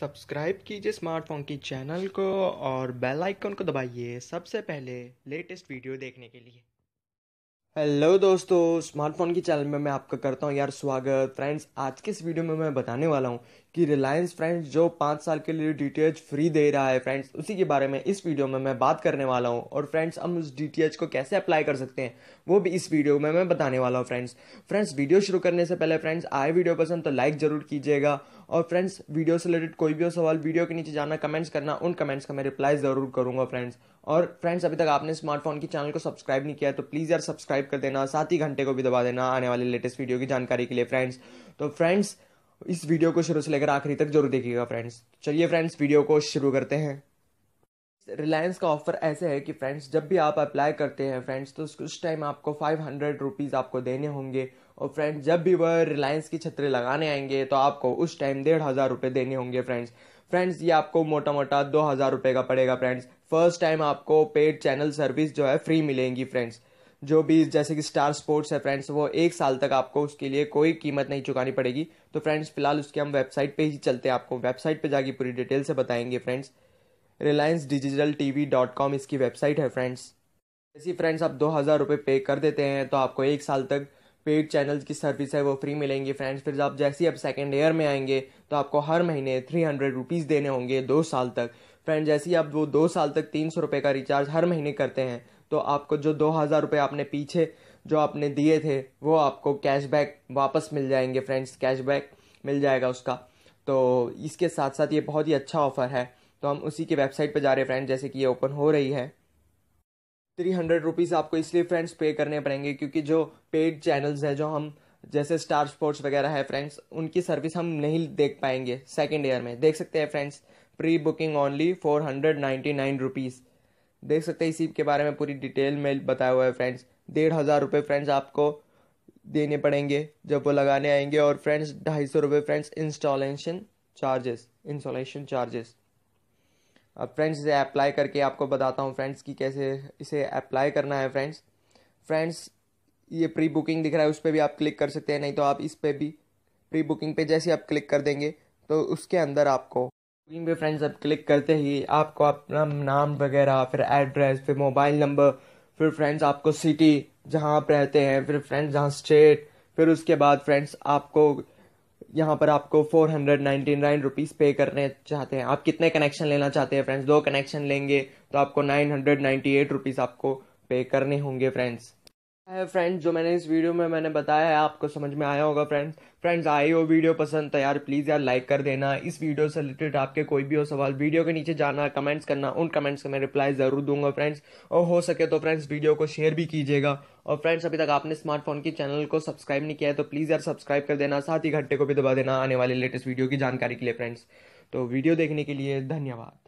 subscribe कीजिए smartphone की channel को और बेल आइकन को दबाइए सबसे पहले लेटेस्ट वीडियो देखने के लिए हेलो दोस्तों स्मार्टफोन की चैनल में मैं आपका करता हूँ यार स्वागत फ्रेंड्स आज के इस वीडियो में मैं बताने वाला हूँ कि रिलायंस फ्रेंड्स जो पाँच साल के लिए डी फ्री दे रहा है फ्रेंड्स उसी के बारे में इस वीडियो में मैं बात करने वाला हूँ और फ्रेंड्स हम उस डी को कैसे अप्लाई कर सकते हैं वो भी इस वीडियो में मैं बताने वाला हूँ फ्रेंड्स फ्रेंड्स वीडियो शुरू करने से पहले फ्रेंड्स आए वीडियो पसंद तो लाइक ज़रूर कीजिएगा और फ्रेंड्स वीडियो से रिलेटेड कोई भी सवाल वीडियो के नीचे जाना कमेंट्स करना उन कमेंट्स का मैं रिप्लाई ज़रूर करूँगा फ्रेंड्स और फ्रेंड्स अभी तक आपने स्मार्टफोन की चैनल को सब्सक्राइब नहीं किया तो प्लीज़ यार सब्सक्राइब कर देना साथ ही घंटे को भी दबा देना आने वाले लेटेस्ट वीडियो की जानकारी के लिए फ्रेंड्स तो फ्रेंड्स इस वीडियो को शुरू से लेकर आखिरी तक जरूर देखिएगा फ्रेंड्स चलिए फ्रेंड्स वीडियो को शुरू करते हैं रिलायंस का ऑफर ऐसे है कि फ्रेंड्स जब भी आप अप्लाई करते हैं फ्रेंड्स तो उस टाइम आपको फाइव हंड्रेड रुपीज़ आपको देने होंगे और फ्रेंड्स जब भी वह रिलायंस की छतरी लगाने आएंगे तो आपको उस टाइम डेढ़ हज़ार रुपये देने होंगे फ्रेंड्स फ्रेंड्स ये आपको मोटा मोटा दो हज़ार रुपये का पड़ेगा फ्रेंड्स फर्स्ट टाइम आपको पेड चैनल सर्विस जो है फ्री मिलेंगी फ्रेंड्स जो भी जैसे कि स्टार स्पोर्ट्स है फ्रेंड्स वो एक साल तक आपको उसके लिए कोई कीमत नहीं चुकानी पड़ेगी तो फ्रेंड्स फिलहाल उसके हम वेबसाइट पे ही चलते हैं आपको वेबसाइट पे जाके पूरी डिटेल से बताएंगे friends Reliance Digital T V dot com इसकी वेबसाइट है फ्रेंड्स जैसे फ्रेंड्स आप दो हज़ार रुपये पे कर देते हैं तो आपको एक साल तक पेड चैनल की सर्विस है वो फ्री मिलेंगी फ्रेंड्स फिर आप जैसे ही आप सेकेंड ईयर में आएंगे तो आपको हर महीने थ्री हंड्रेड रुपीज़ देने होंगे दो साल तक फ्रेंड जैसे ही आप वो दो साल तक तीन सौ रुपये का रिचार्ज हर महीने करते हैं तो आपको जो दो हज़ार रुपये आपने पीछे जो आपने दिए थे वो आपको कैशबैक वापस मिल जाएंगे फ्रेंड्स कैशबैक मिल जाएगा उसका तो इसके साथ साथ ये बहुत ही अच्छा ऑफ़र है तो हम उसी की वेबसाइट पर जा रहे हैं फ्रेंड जैसे कि ये ओपन हो रही है थ्री हंड्रेड रुपीज़ आपको इसलिए फ्रेंड्स पे करने पड़ेंगे क्योंकि जो पेड चैनल्स हैं जो हम जैसे स्टार स्पोर्ट्स वगैरह है फ्रेंड्स उनकी सर्विस हम नहीं देख पाएंगे सेकेंड ईयर में देख सकते हैं friends pre booking only four hundred ninety nine rupees देख सकते हैं इसी के बारे में पूरी डिटेल में बताया हुआ है फ्रेंड्स डेढ़ हज़ार रुपये फ्रेंड्स आपको देने पड़ेंगे जब वो लगाने आएंगे और फ्रेंड्स ढाई सौ रुपये friends installation charges installation charges अब फ्रेंड्स इसे अप्लाई करके आपको बताता हूँ फ्रेंड्स कि कैसे इसे अप्लाई करना है फ्रेंड्स फ्रेंड्स ये प्री बुकिंग दिख रहा है उस पर भी आप क्लिक कर सकते हैं नहीं तो आप इस पर भी प्री बुकिंग पे जैसे आप क्लिक कर देंगे तो उसके अंदर आपको बुकिंग पे फ्रेंड्स आप क्लिक करते ही आपको अपना नाम वगैरह फिर एड्रेस फिर मोबाइल नंबर फिर फ्रेंड्स आपको सिटी जहाँ आप रहते हैं फिर फ्रेंड्स जहाँ स्टेट फिर उसके बाद फ्रेंड्स आपको यहाँ पर आपको four hundred ninety nine rupees pay करने चाहते हैं आप कितने कनेक्शन लेना चाहते हैं फ्रेंड्स दो कनेक्शन लेंगे तो आपको nine hundred ninety eight rupees आपको पे करने होंगे फ्रेंड्स है फ्रेंड्स जो मैंने इस वीडियो में मैंने बताया है आपको समझ में आया होगा फ्रेंड्स फ्रेंड्स आई हो वीडियो पसंद तो यार प्लीज़ यार लाइक कर देना इस वीडियो से रिलेटेड आपके कोई भी हो सवाल वीडियो के नीचे जाना कमेंट्स करना उन कमेंट्स का मैं रिप्लाई ज़रूर दूंगा फ्रेंड्स और हो सके तो फ्रेंड्स वीडियो को शेयर भी कीजिएगा और फ्रेंड्स अभी तक आपने स्मार्टफोन की चैनल को सब्सक्राइब नहीं किया है तो प्लीज़ यार सब्सक्राइब कर देना साथ ही घंटे को भी दबा देना आने वाले लेटेस्ट वीडियो की जानकारी के लिए फ्रेंड्स तो वीडियो देखने के लिए धन्यवाद